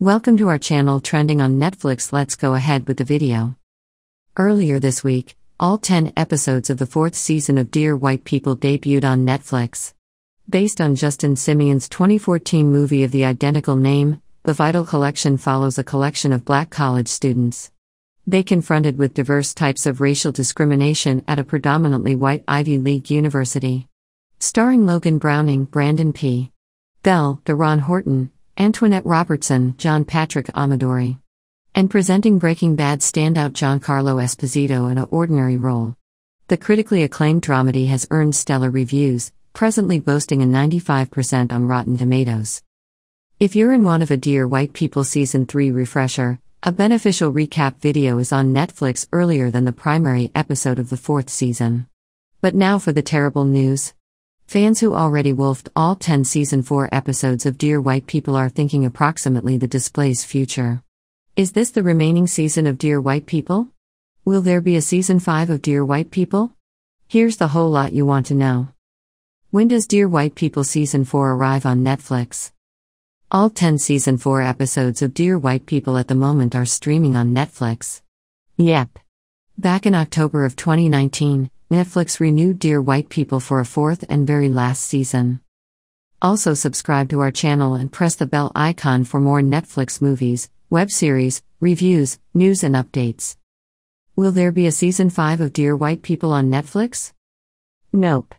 Welcome to our channel Trending on Netflix. Let's go ahead with the video. Earlier this week, all 10 episodes of the fourth season of Dear White People debuted on Netflix. Based on Justin Simeon's 2014 movie of the identical name, The Vital Collection follows a collection of black college students. They confronted with diverse types of racial discrimination at a predominantly white Ivy League university. Starring Logan Browning, Brandon P. Bell, Deron Horton, Antoinette Robertson, John Patrick Amadori. And presenting Breaking Bad standout Giancarlo Esposito in an ordinary role. The critically acclaimed dramedy has earned stellar reviews, presently boasting a 95% on Rotten Tomatoes. If you're in want of a Dear White People Season 3 refresher, a beneficial recap video is on Netflix earlier than the primary episode of the fourth season. But now for the terrible news. Fans who already wolfed all 10 season 4 episodes of Dear White People are thinking approximately the display's future. Is this the remaining season of Dear White People? Will there be a season 5 of Dear White People? Here's the whole lot you want to know. When does Dear White People season 4 arrive on Netflix? All 10 season 4 episodes of Dear White People at the moment are streaming on Netflix. Yep. Back in October of 2019, Netflix renewed Dear White People for a fourth and very last season. Also, subscribe to our channel and press the bell icon for more Netflix movies, web series, reviews, news, and updates. Will there be a season 5 of Dear White People on Netflix? Nope.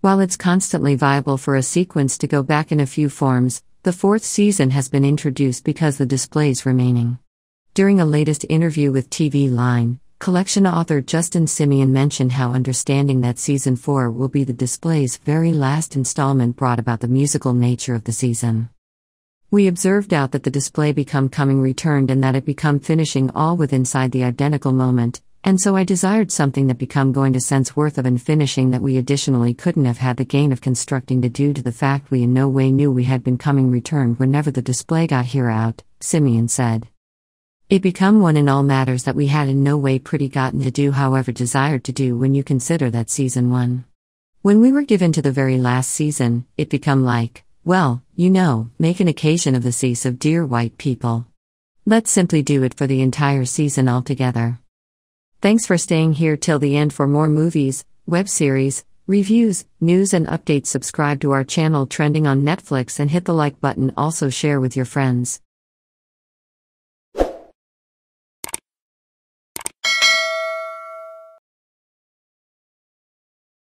While it's constantly viable for a sequence to go back in a few forms, the fourth season has been introduced because the displays remaining. During a latest interview with TV Line, Collection author Justin Simeon mentioned how understanding that season 4 will be the display's very last installment brought about the musical nature of the season. We observed out that the display become coming returned and that it become finishing all with inside the identical moment, and so I desired something that become going to sense worth of and finishing that we additionally couldn't have had the gain of constructing to due to the fact we in no way knew we had been coming returned whenever the display got here out, Simeon said. It become one in all matters that we had in no way pretty gotten to do, however desired to do, when you consider that season one. When we were given to the very last season, it become like, well, you know, make an occasion of the cease of dear white people. Let's simply do it for the entire season altogether. Thanks for staying here till the end for more movies, web series, reviews, news, and updates. Subscribe to our channel Trending on Netflix and hit the like button. Also, share with your friends.